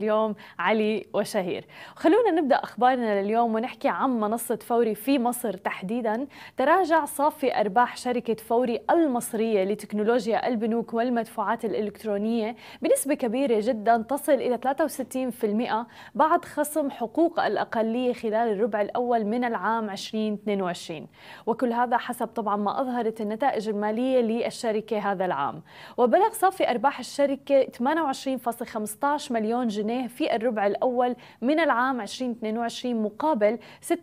اليوم علي وشهير خلونا نبدا اخبارنا لليوم ونحكي عن منصه فوري في مصر تحديدا تراجع صافي ارباح شركه فوري المصريه لتكنولوجيا البنوك والمدفوعات الالكترونيه بنسبه كبيره جدا تصل الى 63% بعد خصم حقوق الاقليه خلال الربع الاول من العام 2022 وكل هذا حسب طبعا ما اظهرت النتائج الماليه للشركه هذا العام وبلغ صافي ارباح الشركه 28.15 مليون جنيه جنيه في الربع الأول من العام 2022 مقابل 76.146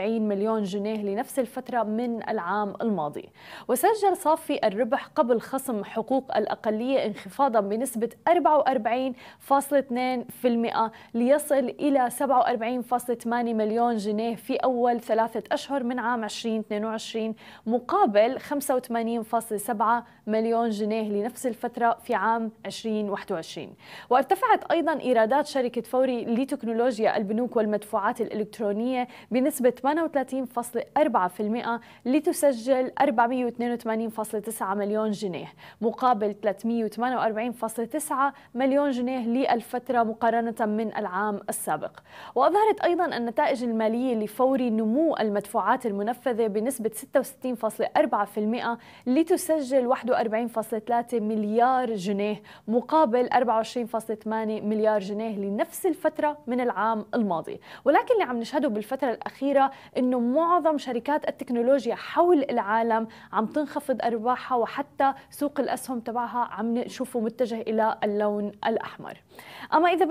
مليون جنيه لنفس الفترة من العام الماضي وسجل صافي الربح قبل خصم حقوق الأقلية انخفاضا بنسبة 44.2% ليصل إلى 47.8 مليون جنيه في أول ثلاثة أشهر من عام 2022 مقابل 85.7 مليون جنيه لنفس الفترة في عام 2021 وارتفعت أيضا إيرادات شركة فوري لتكنولوجيا البنوك والمدفوعات الإلكترونية بنسبة 38.4% لتسجل 482.9 مليون جنيه مقابل 348.9 مليون جنيه للفترة مقارنة من العام السابق وأظهرت أيضا النتائج المالية لفوري نمو المدفوعات المنفذة بنسبة 66.4% لتسجل 41.3 مليار جنيه مقابل 24 27.8 مليار جنيه لنفس الفترة من العام الماضي ولكن اللي عم نشهده بالفترة الأخيرة أنه معظم شركات التكنولوجيا حول العالم عم تنخفض أرباحها وحتى سوق الأسهم تبعها عم نشوفه متجه إلى اللون الأحمر أما إذا